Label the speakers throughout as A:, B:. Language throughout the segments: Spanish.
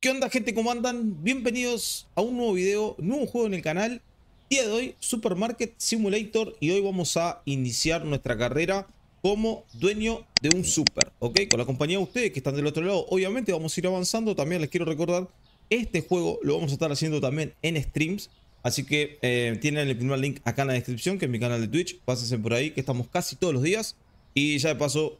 A: ¿Qué onda gente? ¿Cómo andan? Bienvenidos a un nuevo video, nuevo juego en el canal. Día de hoy, Supermarket Simulator y hoy vamos a iniciar nuestra carrera como dueño de un super, ¿ok? Con la compañía de ustedes que están del otro lado, obviamente vamos a ir avanzando. También les quiero recordar, este juego lo vamos a estar haciendo también en streams. Así que eh, tienen el primer link acá en la descripción, que es mi canal de Twitch. Pásense por ahí, que estamos casi todos los días. Y ya de paso,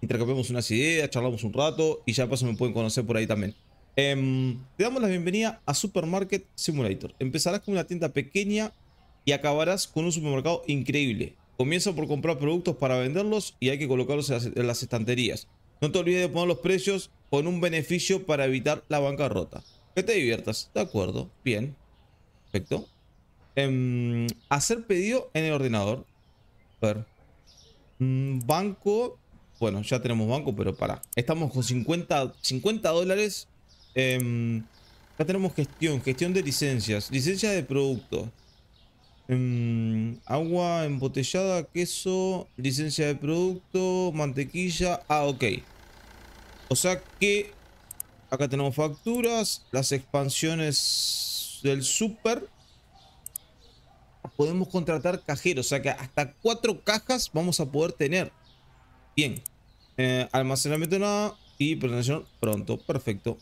A: intercambiamos unas ideas, charlamos un rato y ya de paso me pueden conocer por ahí también. Em, te damos la bienvenida a Supermarket Simulator. Empezarás con una tienda pequeña y acabarás con un supermercado increíble. Comienza por comprar productos para venderlos y hay que colocarlos en las, estanterías. No te olvides de poner los precios con un beneficio para evitar la bancarrota. Que te diviertas, de acuerdo, bien, perfecto. Em, hacer pedido en el ordenador. A ver. Mm, banco. Bueno, ya tenemos banco, pero para. Estamos con 50, 50 dólares Em, acá tenemos gestión, gestión de licencias, Licencia de producto. Em, agua embotellada, queso, licencia de producto, mantequilla. Ah, ok. O sea que acá tenemos facturas, las expansiones del super. Podemos contratar cajeros, o sea que hasta cuatro cajas vamos a poder tener. Bien. Eh, almacenamiento nada y presentación pronto. Perfecto.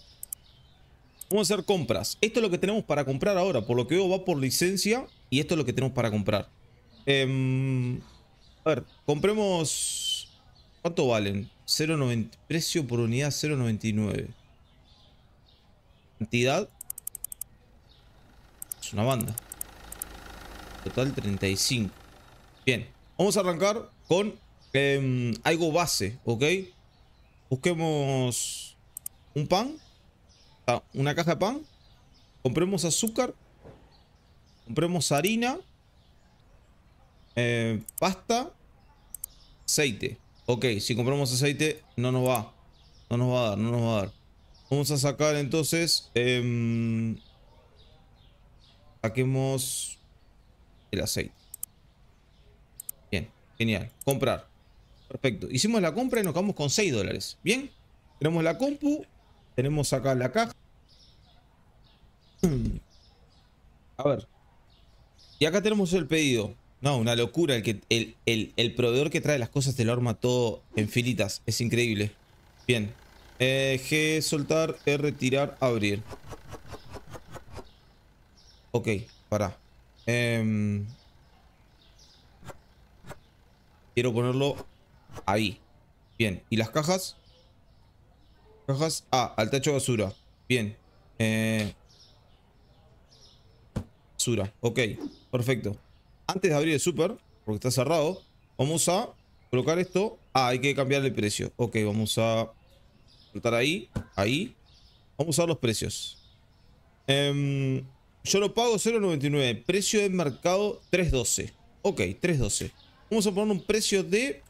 A: Vamos a hacer compras. Esto es lo que tenemos para comprar ahora. Por lo que veo va por licencia y esto es lo que tenemos para comprar. Em, a ver, compremos... ¿Cuánto valen? 0.90. Precio por unidad 0.99. Cantidad. Es una banda. Total 35. Bien. Vamos a arrancar con em, algo base, ¿ok? Busquemos un pan una caja de pan, compremos azúcar, compremos harina, eh, pasta, aceite. Ok, si compramos aceite no nos va, no nos va a dar, no nos va a dar. Vamos a sacar entonces, em, saquemos el aceite. Bien, genial, comprar. Perfecto, hicimos la compra y nos quedamos con 6 dólares. Bien, tenemos la compu tenemos acá la caja. A ver. Y acá tenemos el pedido. No, una locura. El, que, el, proveedor que trae las cosas te lo arma todo en filitas. Es increíble. Bien. G, soltar, e, R, tirar, abrir. Ok, Para. Em, quiero ponerlo ahí. Bien. ¿Y las cajas? Cajas... Ah, al techo basura. Bien. Eh, basura. Ok. Perfecto. Antes de abrir el super, porque está cerrado, vamos a colocar esto. Ah, hay que cambiar el precio. Ok, vamos a saltar ahí. Ahí. Vamos a ver los precios. Em, yo lo pago 0.99. Precio de mercado 3.12. Ok, 3.12. Vamos a poner un precio de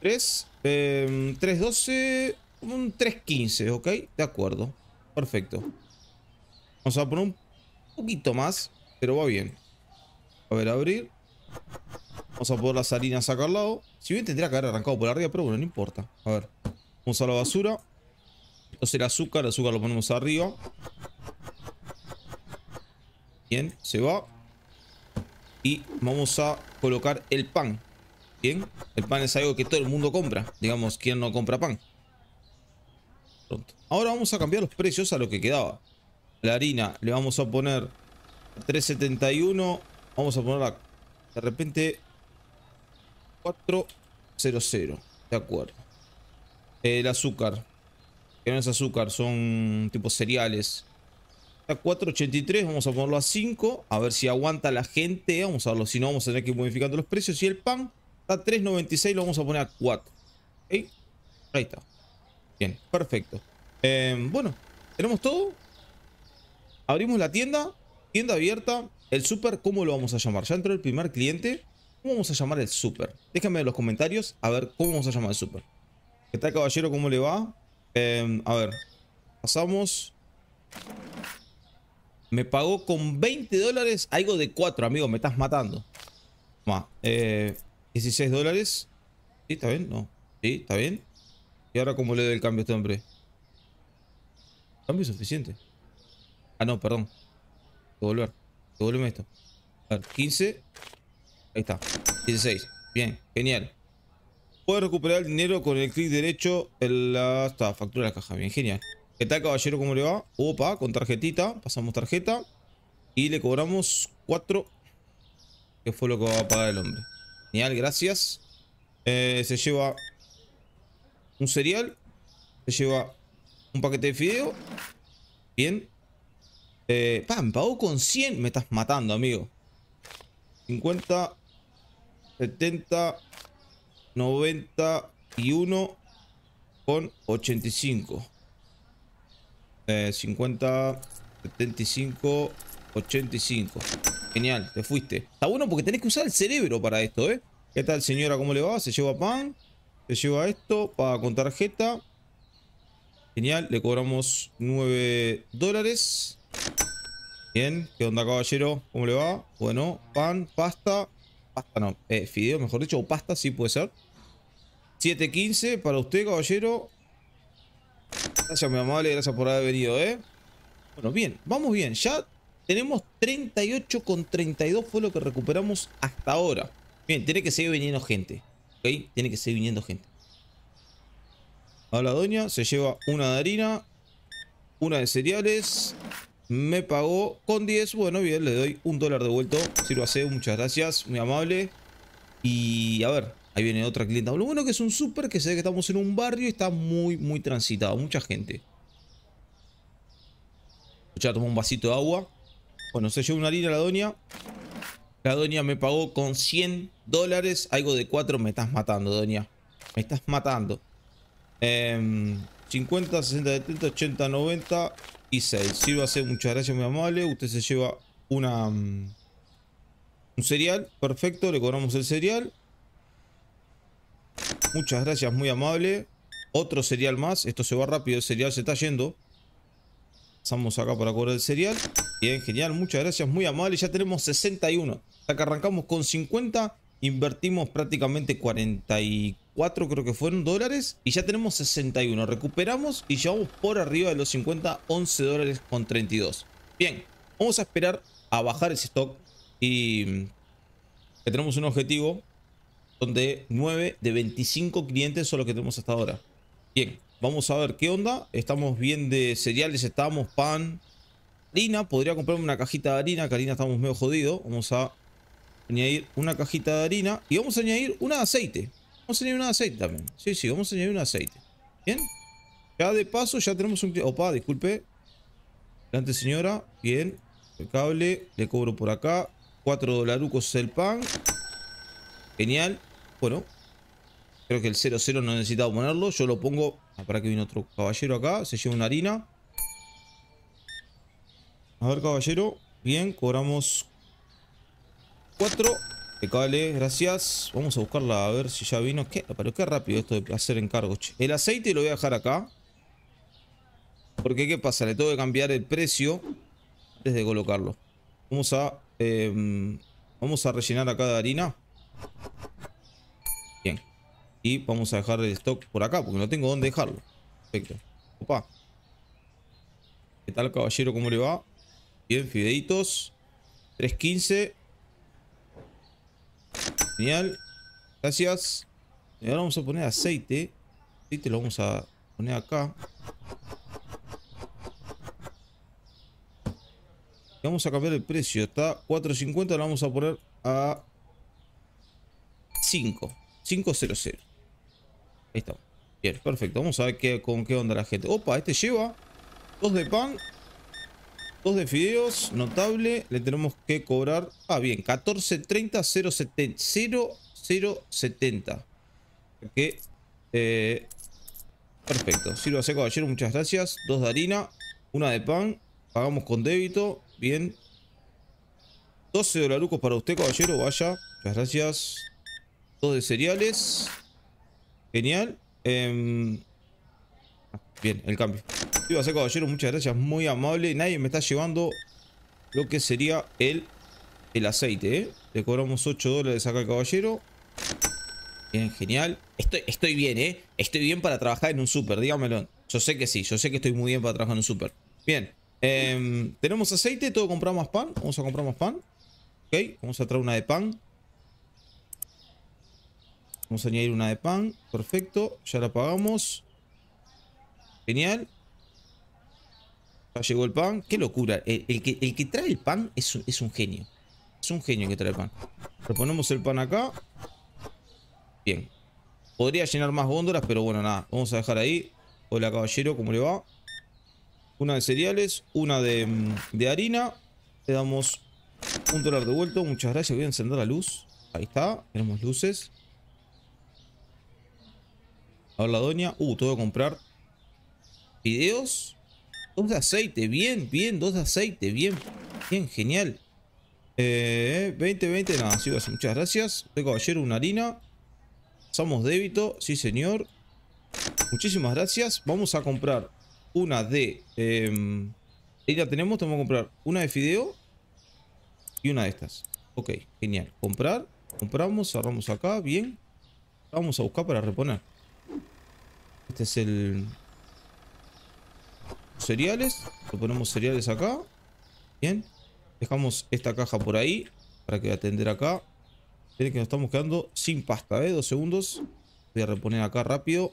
A: 3. 3.12. Em, un 3.15, ¿ok? De acuerdo. Perfecto. Vamos a poner un poquito más, pero va bien. A ver, abrir. Vamos a poner las harinas acá al lado. Si bien tendría que haber arrancado por arriba, pero bueno, no importa. A ver. Vamos a la basura. Entonces el azúcar, el azúcar lo ponemos arriba. Bien, se va. Y vamos a colocar el pan. Bien, el pan es algo que todo el mundo compra. Digamos, ¿quién no compra pan? Ahora vamos a cambiar los precios a lo que quedaba. La harina le vamos a poner 3.71. Vamos a ponerla de repente 4.00. De acuerdo. El azúcar. Que no es azúcar, son tipo cereales. A 4.83, vamos a ponerlo a 5. A ver si aguanta la gente. Vamos a verlo. Si no, vamos a tener que ir modificando los precios. Y el pan está a 3.96, lo vamos a poner a 4. Ahí está. Bien, perfecto. Em, bueno, tenemos todo. Abrimos la tienda. Tienda abierta. El super, ¿cómo lo vamos a llamar? Ya entró el primer cliente. ¿Cómo vamos a llamar el super? Déjame en los comentarios a ver cómo vamos a llamar el super. ¿Qué tal, caballero? ¿Cómo le va? Em, a ver. Pasamos. Me pagó con 20 dólares algo de 4, amigo. Me estás matando. Más. Eh, 16 dólares. ¿Sí? ¿Está bien? No. ¿Sí? ¿Está bien? ¿Y ahora cómo le doy el cambio a este hombre? Cambio suficiente. Ah, no, perdón. Devolver. devolverme esto. A ver, 15. Ahí está. 16. Bien, genial. Puedes recuperar el dinero con el clic derecho en la factura de la caja. Bien, genial. ¿Qué tal, caballero? ¿Cómo le va? Opa, con tarjetita. Pasamos tarjeta. Y le cobramos 4. Que fue lo que va a pagar el hombre. Genial, gracias. Eh, se lleva un cereal, se lleva un paquete de fideo. Bien. Eh, pagó con 100. Me estás matando, amigo. 50, 70, 91 con 85. 50, 75, 85. Genial, te fuiste. Está bueno porque tenés que usar el cerebro para esto, ¿eh? ¿Qué tal, señora? ¿Cómo le va? Se lleva pan. Se lleva esto, para con tarjeta. Genial, le cobramos 9 dólares. Bien, ¿qué onda caballero? ¿Cómo le va? Bueno, pan, pasta. Pasta no, eh, fideo mejor dicho, o pasta sí puede ser. 7.15 para usted caballero. Gracias mi amable, gracias por haber venido, ¿eh? Bueno, bien, vamos bien. Ya tenemos 38 con 32 fue lo que recuperamos hasta ahora. Bien, tiene que seguir viniendo gente. Tiene que seguir viniendo gente. A la doña se lleva una de harina, una de cereales. Me pagó con 10. Bueno, bien, le doy un dólar de vuelto. hace, muchas gracias, muy amable. Y a ver, ahí viene otra clienta. Lo bueno que es un súper que se ve que estamos en un barrio y está muy, muy transitado. Mucha gente. Ya tomó un vasito de agua. Bueno, se lleva una harina a la doña. La doña me pagó con 100 dólares, algo de 4. Me estás matando, doña. Me estás matando. 50, 60, 70, 80, 90 y 6. Sí, va a ser muchas gracias, muy amable. Usted se lleva una... Mm, un cereal, perfecto, le cobramos el cereal. Muchas gracias, muy amable. Otro cereal más, esto se va rápido, el cereal se está yendo. Pasamos acá para cobrar el serial. Bien, genial, muchas gracias, muy amable. Ya tenemos 61. O que arrancamos con 50, invertimos prácticamente 44, creo que fueron dólares. Y ya tenemos 61. Recuperamos y llevamos por arriba de los 50, 11 dólares con 32. Bien, vamos a esperar a bajar ese stock. Y mm, que tenemos un objetivo donde 9 de 25 clientes son los que tenemos hasta ahora. Bien, vamos a ver qué onda. Estamos bien de cereales, estamos pan, harina. Podría comprarme una cajita de harina, que harina estamos medio jodido. Vamos a añadir una cajita de harina y vamos a añadir una de aceite. Vamos a añadir una de aceite también. Sí, sí, vamos a añadir un aceite. Bien. Ya de paso ya tenemos un... Opa, disculpe. Adelante señora. Bien. El cable. Le cobro por acá. 4 dolarucos el pan. Genial. Bueno, Creo que el 0-0 no necesitado ponerlo. Yo lo pongo... Ah, para que vino otro caballero acá. Se lleva una harina. A ver, caballero. Bien, cobramos 4. cale, gracias. Vamos a buscarla a ver si ya vino. ¿Qué? Pero qué rápido esto de hacer encargos. El aceite lo voy a dejar acá. Porque, ¿qué pasa? Le tengo que cambiar el precio antes de colocarlo. Vamos a... Em, vamos a rellenar acá de harina. Y vamos a dejar el stock por acá, porque no tengo dónde dejarlo. Perfecto. Opa. ¿Qué tal, caballero? ¿Cómo le va? Bien, fideitos. 3.15. Genial. Gracias. Y ahora vamos a poner aceite. Aceite lo vamos a poner acá. vamos a cambiar el precio. Está 4.50. Lo vamos a poner a 5. 5.00. Ahí está, Bien, perfecto. Vamos a ver qué, con qué onda la gente. Opa, este lleva dos de pan, dos de fideos. Notable. Le tenemos que cobrar. Ah, bien. 14.30 070. 070. eh, perfecto. Sirva seco caballero. Muchas gracias. Dos de harina. Una de pan. Pagamos con débito. Bien. 12 dolarucos para usted, caballero. Vaya. Muchas gracias. Dos de cereales. Genial. Em, bien, el cambio. Iba a ser caballero, muchas gracias. Muy amable. Nadie me está llevando lo que sería el, aceite. ¿eh? Le cobramos 8 dólares acá al caballero. Bien, genial. Estoy, estoy bien, ¿eh? Estoy bien para trabajar en un super, dígamelo. Yo sé que sí, yo sé que estoy muy bien para trabajar en un super. Bien. Em, tenemos aceite, todo compramos pan. Vamos a comprar más pan. Ok, vamos a traer una de pan. Vamos a añadir una de pan. Perfecto. Ya la apagamos Genial. Ya llegó el pan. Qué locura. El, que, trae el pan es un, genio. Es un genio que trae el pan. ponemos el pan acá. Bien. Podría llenar más góndolas, pero bueno, nada. Vamos a dejar ahí. Hola, caballero. ¿Cómo le va? Una de cereales. Una de, mm, de harina. Le damos un dólar devuelto. Muchas gracias. Voy a encender la luz. Ahí está. Tenemos luces la doña. Uh, tengo que comprar Fideos Dos de aceite. Bien, bien. Dos de aceite. Bien. Bien, genial. Eh, 20, 20. Nada, sí, muchas gracias. Tengo ayer una harina. Somos débito. Sí, señor. Muchísimas gracias. Vamos a comprar una de... Eh, ahí la tenemos. Tengo que comprar una de fideo. Y una de estas. Ok, genial. Comprar. Compramos. Cerramos acá. Bien. Vamos a buscar para reponer. Este es el... Cereales. Le ponemos cereales acá. Bien. Dejamos esta caja por ahí. Para que atender acá. Miren que nos estamos quedando sin pasta, ¿eh? Dos segundos. Voy a reponer acá rápido.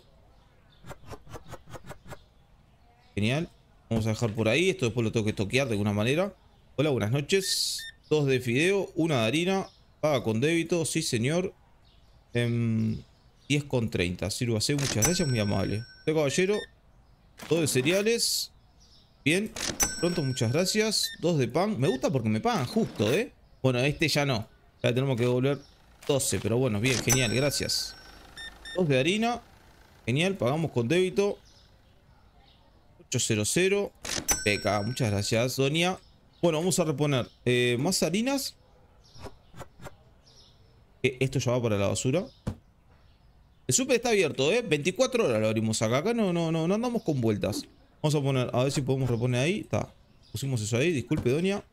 A: Genial. Vamos a dejar por ahí. Esto después lo tengo que toquear de alguna manera. Hola, buenas noches. Dos de fideo, una de harina. Paga con débito. Sí, señor. En... Em, con 10 a sirvase muchas gracias, muy amable. Este caballero, dos de cereales. Bien, pronto, muchas gracias. Dos de pan. Me gusta porque me pagan justo, ¿eh? Bueno, este ya no. Ya tenemos que devolver 12, pero bueno, bien, genial, gracias. Dos de harina. Genial, pagamos con débito. 800. Peca, muchas gracias, Sonia. Bueno, vamos a reponer eh, más harinas. Eh, esto ya va para la basura. El super está abierto, ¿eh? 24 horas lo abrimos acá. Acá no, no, no, no andamos con vueltas. Vamos a poner, a ver si podemos reponer ahí. Está. Pusimos eso ahí. Disculpe, doña.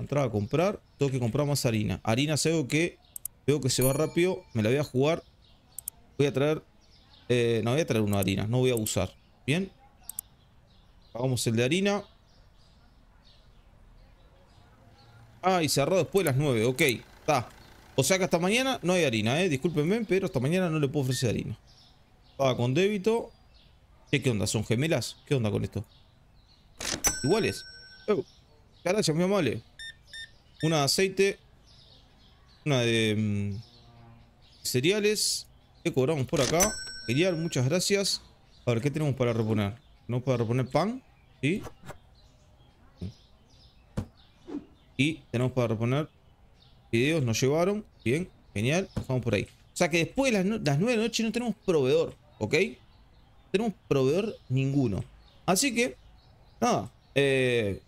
A: Entraba a comprar. Tengo que comprar más harina. Harina es que veo que se va rápido. Me la voy a jugar. Voy a traer... Eh, no, voy a traer una harina. No voy a usar. Bien. Pagamos el de harina. Ah, y cerró después las 9. Ok. Está. O sea que hasta mañana no hay harina, ¿eh? Discúlpenme, pero hasta mañana no le puedo ofrecer harina. Paga con débito. ¿Qué, onda? ¿Son gemelas? ¿Qué onda con esto? Iguales. gracias, oh. mi amable. Una de aceite. Una de mm, cereales. ¿Qué cobramos por acá. Genial, muchas gracias. A ver, ¿qué tenemos para reponer? No para reponer pan. ¿Sí? Y tenemos para reponer Videos nos llevaron. Bien, genial. Vamos por ahí. O sea que después de las, 9 de la noche no tenemos proveedor, ¿ok? No tenemos proveedor ninguno. Así que, nada. Eh,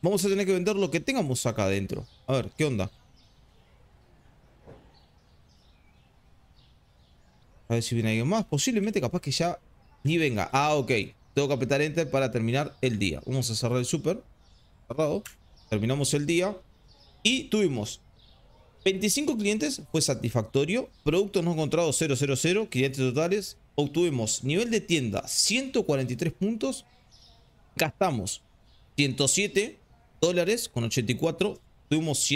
A: vamos a tener que vender lo que tengamos acá adentro. A ver, ¿qué onda? A ver si viene alguien más. Posiblemente capaz que ya ni venga. Ah, ok. Tengo que apretar Enter para terminar el día. Vamos a cerrar el super. Cerrado. Terminamos el día. Y tuvimos 25 clientes, fue satisfactorio. Productos no encontrados 000, clientes totales. Obtuvimos nivel de tienda 143 puntos. Gastamos 107 dólares con 84. Tuvimos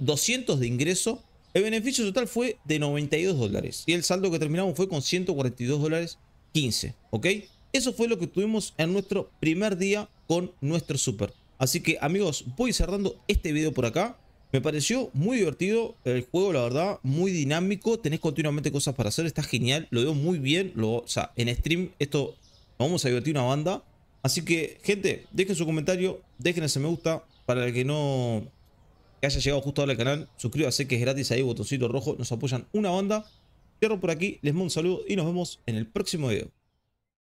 A: 200 de ingreso. El beneficio total fue de 92 dólares. Y el saldo que terminamos fue con 142 dólares 15. ¿Ok? Eso fue lo que tuvimos en nuestro primer día con nuestro super. Así que amigos, voy cerrando este video por acá. Me pareció muy divertido el juego, la verdad, muy dinámico, tenés continuamente cosas para hacer, está genial, lo veo muy bien, lo, o sea, en stream esto vamos a divertir una banda. Así que, gente, dejen su comentario, dejen ese me gusta, para el que no haya llegado justo al canal, suscríbase que es gratis ahí, botoncito rojo, nos apoyan una banda. Cierro por aquí, les mando un saludo y nos vemos en el próximo video.